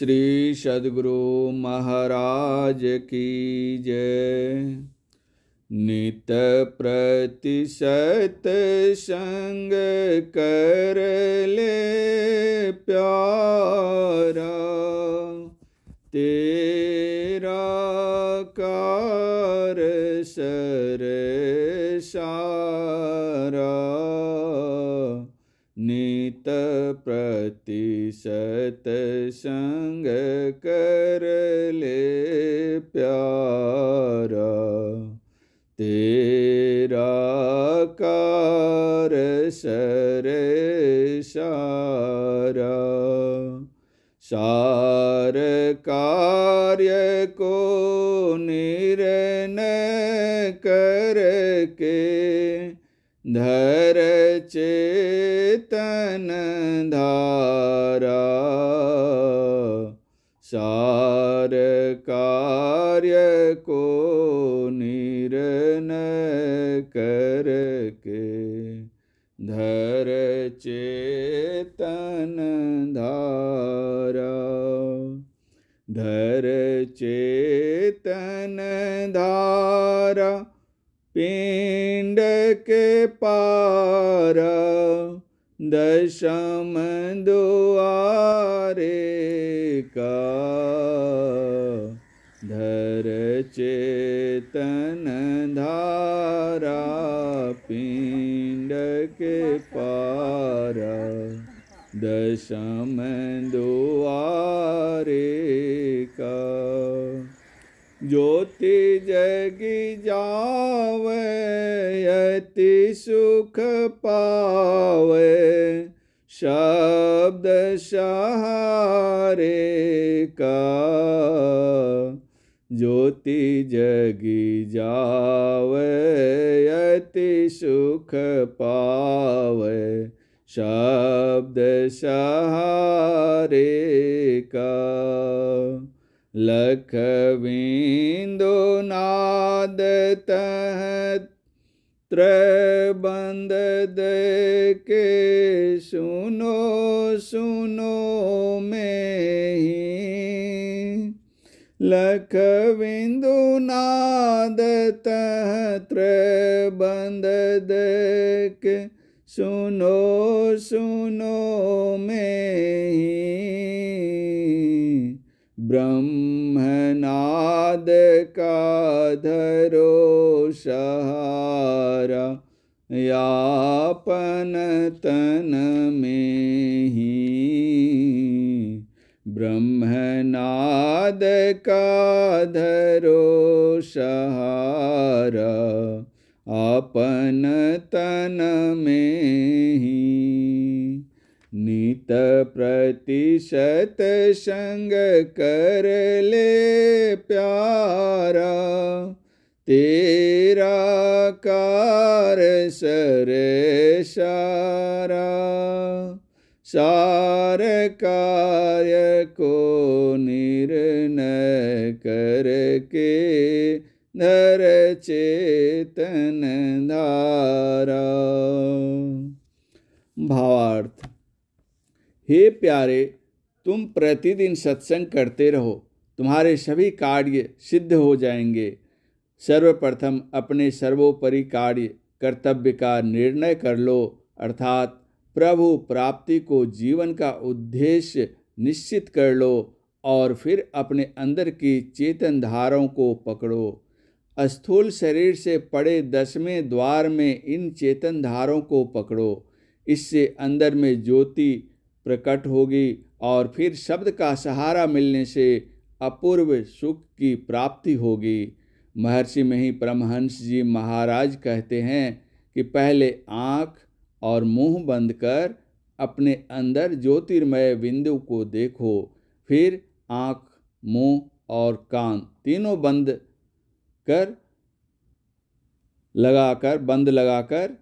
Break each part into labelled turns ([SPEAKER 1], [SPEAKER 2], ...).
[SPEAKER 1] श्री सद्गुरु महाराज की जय नित प्रतिशत संग कर ले प्यारा तेरा कार सर सारा प्रतिशत संग कर ले प्यारा तेरा कार सर सारा सार कार्य को निरन करके धर चेतन धारा सार कार्य को निरन करके धर चेतन धारा धर चेतन धारा पे के पारा दशम दुआरे का धर चेतन धारा पिंड के पारा दशम दुआरे का ज्योति जगी जावे अति सुख पावे शब्द सहारे का ज्योति जगी जावे अति सुख पावे शब्द सहारे का लखविन्दो नाद तहत त्र बंद सुनो सुनो में लख बिंदु नाद तह त्र बंद सुनो सुनो में ब्रह्मनाद का धरो सहारा यापन तन में ही ब्रह्मनाद का धरो सहारा अपन तन में ही नित प्रतिशत संग कर ले प्यारा तेरा कार सर सारा सार कार्य को निर्णय करके नर चेतन दारा भा हे प्यारे तुम प्रतिदिन सत्संग करते रहो तुम्हारे सभी कार्य सिद्ध हो जाएंगे सर्वप्रथम अपने सर्वोपरि कार्य कर्तव्य का निर्णय कर लो अर्थात प्रभु प्राप्ति को जीवन का उद्देश्य निश्चित कर लो और फिर अपने अंदर की चेतन धाराओं को पकड़ो स्थूल शरीर से पड़े दसवें द्वार में इन चेतन धाराओं को पकड़ो इससे अंदर में ज्योति प्रकट होगी और फिर शब्द का सहारा मिलने से अपूर्व सुख की प्राप्ति होगी महर्षि में ही परमहंस जी महाराज कहते हैं कि पहले आँख और मुंह बंद कर अपने अंदर ज्योतिर्मय बिंदु को देखो फिर आँख मुंह और कान तीनों बंद कर लगाकर बंद लगाकर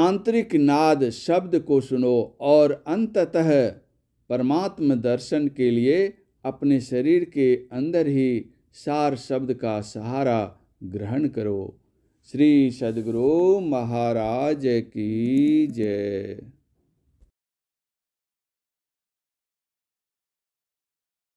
[SPEAKER 1] आंतरिक नाद शब्द को सुनो और अंततः परमात्म दर्शन के लिए अपने शरीर के अंदर ही सार शब्द का सहारा ग्रहण करो श्री सदगुरु महाराज की जय